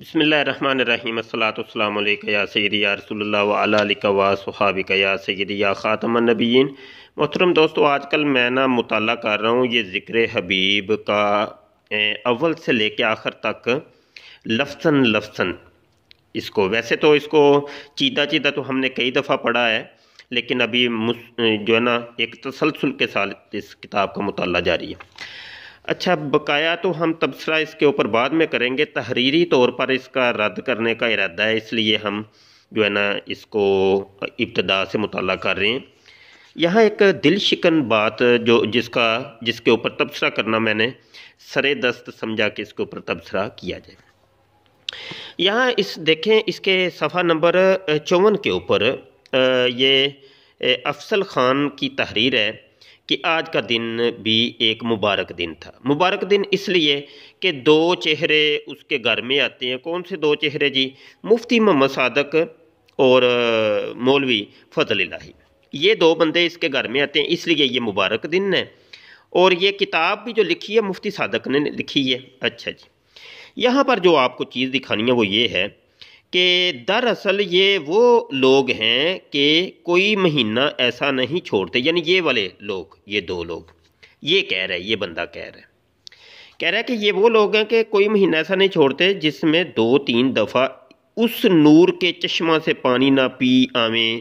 بسم اللہ الرحمن الرحیم الصلاۃ السلام علیکہ یا سیدی یا رسول اللہ علیکہ و یاد یا سیدی یا خاتم النبیین محترم دوستو آج کل میں نا مطالعہ کر رہا ہوں یہ ذکر حبیب کا اول سے لے کے آخر تک لفظن لفظن اس کو ویسے تو اس کو چیدہ چیدہ تو ہم نے کئی دفعہ پڑھا ہے لیکن ابھی جو ہے نا ایک تسلسل کے ساتھ اس کتاب کا مطالعہ جاری ہے اچھا بقایا تو ہم تبصرہ اس کے اوپر بعد میں کریں گے تحریری طور پر اس کا رد کرنے کا ارادہ ہے اس لیے ہم جو ہے نا اس کو ابتدا سے مطالعہ کر رہے ہیں یہاں ایک دل شکن بات جو جس کا جس کے اوپر تبصرہ کرنا میں نے سرے دست سمجھا کہ اس کے اوپر تبصرہ کیا جائے یہاں اس دیکھیں اس کے صفحہ نمبر چون کے اوپر یہ افصل خان کی تحریر ہے کہ آج کا دن بھی ایک مبارک دن تھا مبارک دن اس لیے کہ دو چہرے اس کے گھر میں آتے ہیں کون سے دو چہرے جی مفتی محمد صادق اور مولوی فضل الہی یہ دو بندے اس کے گھر میں آتے ہیں اس لیے یہ مبارک دن ہے اور یہ کتاب بھی جو لکھی ہے مفتی صادق نے لکھی ہے اچھا جی یہاں پر جو آپ کو چیز دکھانی ہے وہ یہ ہے کہ دراصل یہ وہ لوگ ہیں کہ کوئی مہینہ ایسا نہیں چھوڑتے یعنی یہ والے لوگ یہ دو لوگ یہ کہہ رہے یہ بندہ کہہ رہا ہے کہہ رہا ہے کہ یہ وہ لوگ ہیں کہ کوئی مہینہ ایسا نہیں چھوڑتے جس میں دو تین دفعہ اس نور کے چشمہ سے پانی نہ پی آویں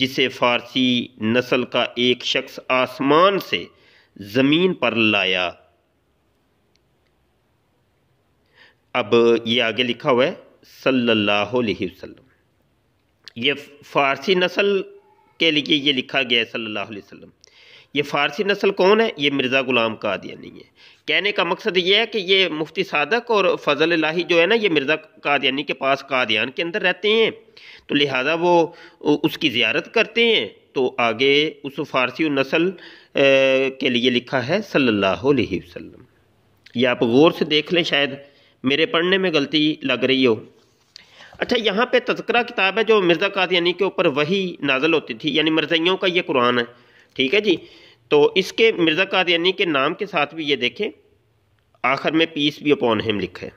جسے فارسی نسل کا ایک شخص آسمان سے زمین پر لایا اب یہ آگے لکھا ہوا ہے صلی اللہ علیہ وسلم یہ فارسی نسل کے لیے یہ لکھا گیا ہے صلی اللہ علیہ وسلم یہ فارسی نسل کون ہے یہ مرزا غلام قادیانی ہے کہنے کا مقصد یہ ہے کہ یہ مفتی صادق اور فضل لاہی جو ہے نا یہ مرزا قادیانی کے پاس قادیان کے اندر رہتے ہیں تو لہٰذا وہ اس کی زیارت کرتے ہیں تو آگے اس فارسی نسل کے لیے لکھا ہے صلی اللہ علیہ وسلم یہ آپ غور سے دیکھ لیں شاید میرے پڑھنے میں غلطی لگ رہی ہو اچھا یہاں پہ تذکرہ کتاب ہے جو مرزا کاد یعنی کے اوپر وہی نازل ہوتی تھی یعنی مرزیوں کا یہ قرآن ہے ٹھیک ہے جی تو اس کے مرزا کاد یعنی کے نام کے ساتھ بھی یہ دیکھیں آخر میں پیس بھی اپون ہم لکھے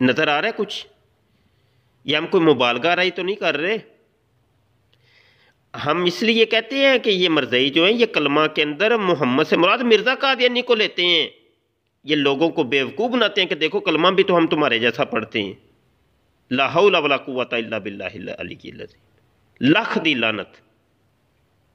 نظر آ رہا ہے کچھ یا ہم کوئی مبالغہ رہی تو نہیں کر رہے ہم اس لیے کہتے ہیں کہ یہ مرزائی جو ہیں یہ کلمہ کے اندر محمد سے مراد مرزا قادیانی یعنی کو لیتے ہیں یہ لوگوں کو بے بناتے ہیں کہ دیکھو کلمہ بھی تو ہم تمہارے جیسا پڑھتے ہیں حول ولا قوت اللہ بل علی کی لکھ دی لانت